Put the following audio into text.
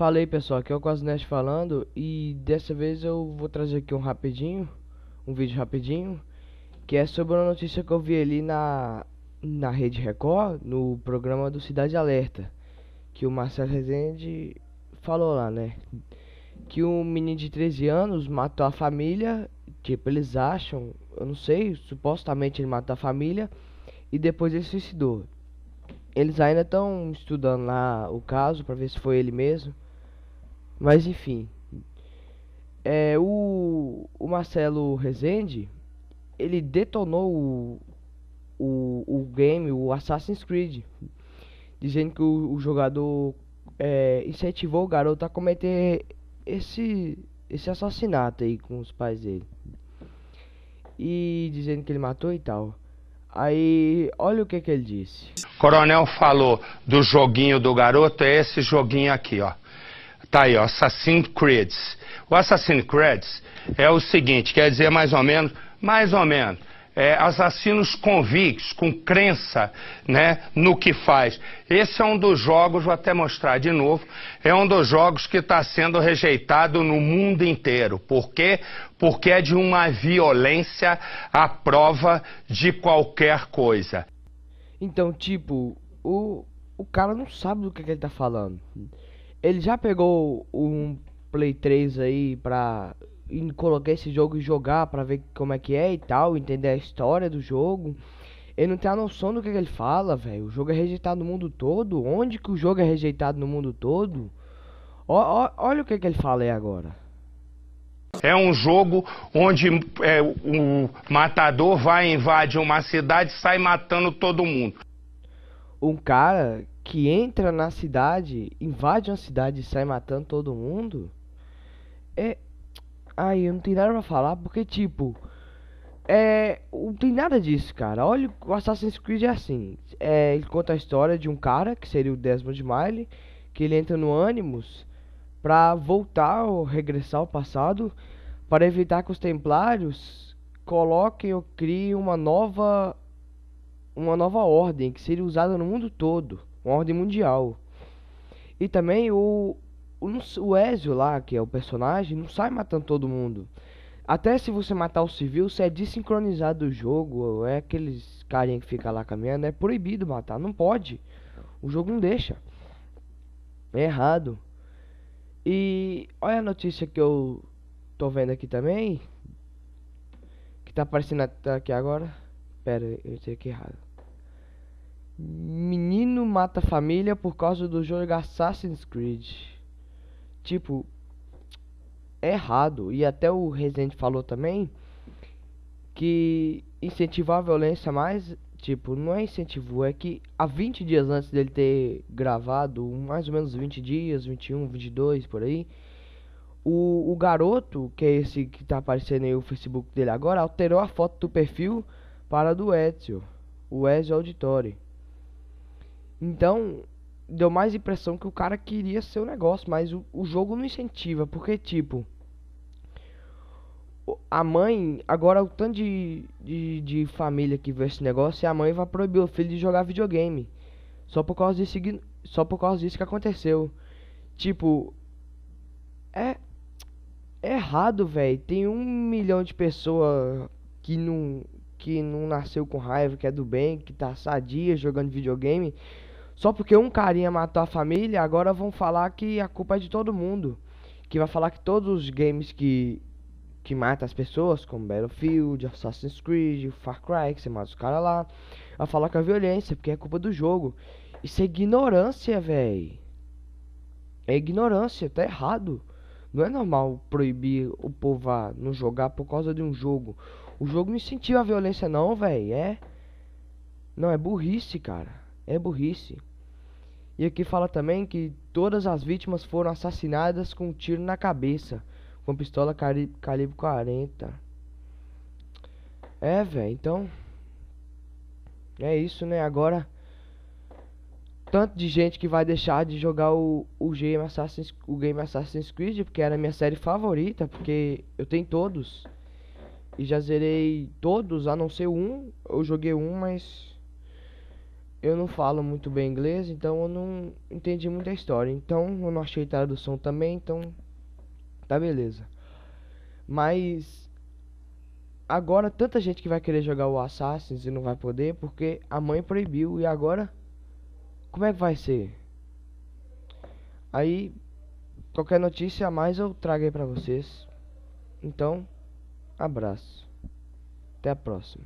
Falei pessoal, aqui é o Quasnest falando e dessa vez eu vou trazer aqui um rapidinho, um vídeo rapidinho, que é sobre uma notícia que eu vi ali na, na Rede Record, no programa do Cidade Alerta, que o Marcelo Rezende falou lá, né? Que um menino de 13 anos matou a família, tipo, eles acham, eu não sei, supostamente ele matou a família e depois ele suicidou eles ainda estão estudando lá o caso para ver se foi ele mesmo. Mas enfim. É, o, o Marcelo Rezende, ele detonou o, o, o game, o Assassin's Creed, dizendo que o, o jogador é, incentivou o garoto a cometer esse, esse assassinato aí com os pais dele. E dizendo que ele matou e tal. Aí, olha o que, que ele disse. Coronel falou do joguinho do garoto, é esse joguinho aqui, ó. Tá aí, ó, Assassin's Creed. O Assassin's Creed é o seguinte, quer dizer mais ou menos, mais ou menos, é, assassinos convictos, com crença né, no que faz. Esse é um dos jogos, vou até mostrar de novo, é um dos jogos que está sendo rejeitado no mundo inteiro. Por quê? Porque é de uma violência à prova de qualquer coisa. Então, tipo, o, o cara não sabe do que, que ele está falando ele já pegou um Play 3 aí pra colocar esse jogo e jogar pra ver como é que é e tal, entender a história do jogo. Ele não tem a noção do que, é que ele fala, velho. O jogo é rejeitado no mundo todo. Onde que o jogo é rejeitado no mundo todo? olha o que, é que ele fala aí agora. É um jogo onde é, o matador vai, invadir uma cidade e sai matando todo mundo. Um cara que entra na cidade, invade uma cidade e sai matando todo mundo. É. Aí eu não tenho nada pra falar, porque tipo. É. Não tem nada disso, cara. Olha, o Assassin's Creed é assim. É, ele conta a história de um cara, que seria o Desmond Miley, que ele entra no Animus pra voltar ou regressar ao passado para evitar que os templários coloquem ou criem uma nova uma nova ordem que seria usada no mundo todo uma ordem mundial. E também o, o, o Ezio lá, que é o personagem, não sai matando todo mundo. Até se você matar o civil, você é desincronizado do jogo, é aqueles carinha que fica lá caminhando, é proibido matar, não pode. O jogo não deixa. É errado. E olha a notícia que eu tô vendo aqui também. Que tá aparecendo aqui agora. Pera, eu sei que é errado mata a família por causa do jogo Assassin's Creed. Tipo, é errado. E até o Resident falou também que incentivar a violência mais, tipo, não é incentivo, é que há 20 dias antes dele ter gravado, mais ou menos 20 dias, 21, 22 por aí, o, o garoto, que é esse que tá aparecendo aí Facebook dele agora, alterou a foto do perfil para a do Ezio, o Ezio Auditori. Então, deu mais impressão que o cara queria seu negócio, mas o, o jogo não incentiva, porque, tipo, a mãe, agora o tanto de, de, de, família que vê esse negócio, é a mãe vai proibir o filho de jogar videogame. Só por causa disso, só por causa disso que aconteceu. Tipo, é, é errado, velho. Tem um milhão de pessoas que não, que não nasceu com raiva, que é do bem, que tá sadia jogando videogame. Só porque um carinha matou a família, agora vão falar que a culpa é de todo mundo. Que vai falar que todos os games que, que matam as pessoas, como Battlefield, Assassin's Creed, Far Cry, que você mata os caras lá, vai falar que é violência, porque é culpa do jogo. Isso é ignorância, velho. É ignorância, tá errado. Não é normal proibir o povo a não jogar por causa de um jogo. O jogo não incentiva a violência, não, velho. É. Não, é burrice, cara. É burrice. E aqui fala também que todas as vítimas foram assassinadas com um tiro na cabeça, com pistola calibre 40. É, velho, então. É isso, né? Agora. Tanto de gente que vai deixar de jogar o, o, game, Assassin's, o game Assassin's Creed, porque era a minha série favorita, porque eu tenho todos. E já zerei todos, a não ser um. Eu joguei um, mas eu não falo muito bem inglês, então eu não entendi muita história. Então eu não achei tradução também, então tá beleza. Mas agora tanta gente que vai querer jogar o Assassin's e não vai poder porque a mãe proibiu e agora como é que vai ser? Aí qualquer notícia a mais eu trago aí para vocês. Então, abraço. Até a próxima.